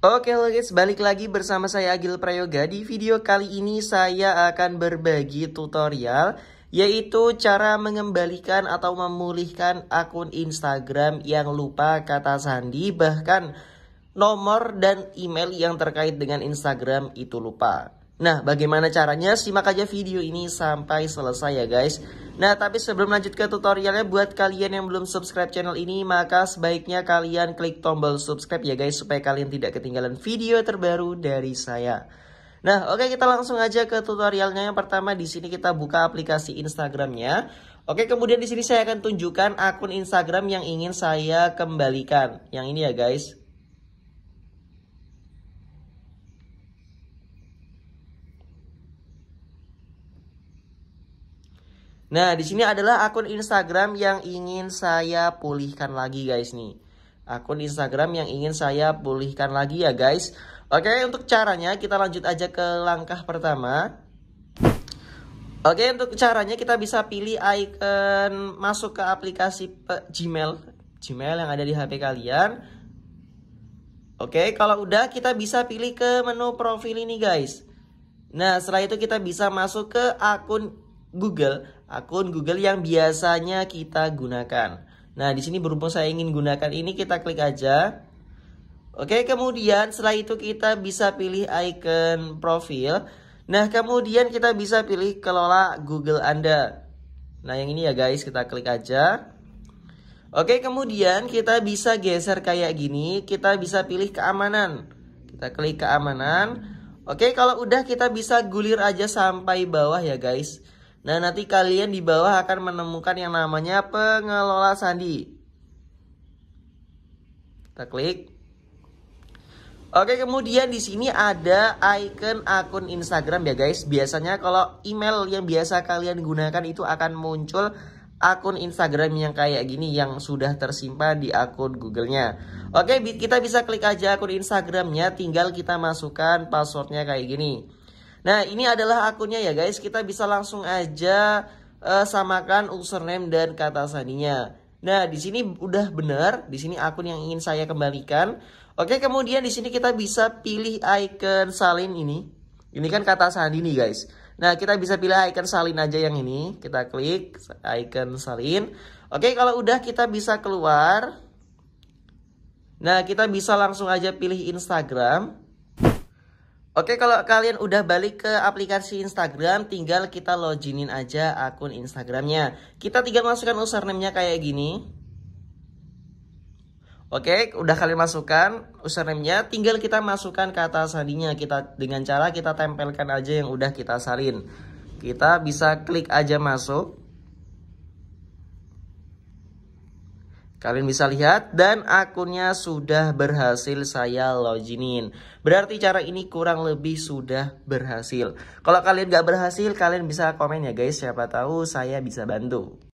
Oke okay, guys, balik lagi bersama saya Agil Prayoga. Di video kali ini saya akan berbagi tutorial yaitu cara mengembalikan atau memulihkan akun Instagram yang lupa kata sandi bahkan nomor dan email yang terkait dengan Instagram itu lupa. Nah, bagaimana caranya? Simak aja video ini sampai selesai ya guys. Nah, tapi sebelum lanjut ke tutorialnya, buat kalian yang belum subscribe channel ini, maka sebaiknya kalian klik tombol subscribe ya guys, supaya kalian tidak ketinggalan video terbaru dari saya. Nah, oke okay, kita langsung aja ke tutorialnya. Yang pertama di sini kita buka aplikasi Instagramnya. Oke, kemudian di sini saya akan tunjukkan akun Instagram yang ingin saya kembalikan. Yang ini ya guys. Nah, di sini adalah akun Instagram yang ingin saya pulihkan lagi guys nih. Akun Instagram yang ingin saya pulihkan lagi ya guys. Oke, untuk caranya kita lanjut aja ke langkah pertama. Oke, untuk caranya kita bisa pilih icon masuk ke aplikasi Gmail, Gmail yang ada di HP kalian. Oke, kalau udah kita bisa pilih ke menu profil ini guys. Nah, setelah itu kita bisa masuk ke akun Google akun Google yang biasanya kita gunakan. Nah, di sini berhubung saya ingin gunakan ini, kita klik aja. Oke, kemudian setelah itu kita bisa pilih icon profil. Nah, kemudian kita bisa pilih kelola Google Anda. Nah, yang ini ya guys, kita klik aja. Oke, kemudian kita bisa geser kayak gini, kita bisa pilih keamanan. Kita klik keamanan. Oke, kalau udah kita bisa gulir aja sampai bawah ya guys. Nah, nanti kalian di bawah akan menemukan yang namanya pengelola sandi. Kita klik. Oke, kemudian di sini ada icon akun Instagram ya guys. Biasanya kalau email yang biasa kalian gunakan itu akan muncul akun Instagram yang kayak gini yang sudah tersimpan di akun Google-nya. Oke, kita bisa klik aja akun Instagramnya, tinggal kita masukkan passwordnya kayak gini. Nah, ini adalah akunnya ya guys. Kita bisa langsung aja uh, samakan username dan kata sandinya. Nah, di sini udah benar, di sini akun yang ingin saya kembalikan. Oke, kemudian di sini kita bisa pilih icon salin ini. Ini kan kata sandi nih, guys. Nah, kita bisa pilih icon salin aja yang ini. Kita klik icon salin. Oke, kalau udah kita bisa keluar. Nah, kita bisa langsung aja pilih Instagram. Oke kalau kalian udah balik ke aplikasi Instagram tinggal kita loginin aja akun Instagramnya Kita tinggal masukkan username-nya kayak gini Oke udah kalian masukkan username-nya tinggal kita masukkan kata sandinya kita Dengan cara kita tempelkan aja yang udah kita salin Kita bisa klik aja masuk Kalian bisa lihat dan akunnya sudah berhasil saya loginin. Berarti cara ini kurang lebih sudah berhasil. Kalau kalian gak berhasil, kalian bisa komen ya guys. Siapa tahu saya bisa bantu.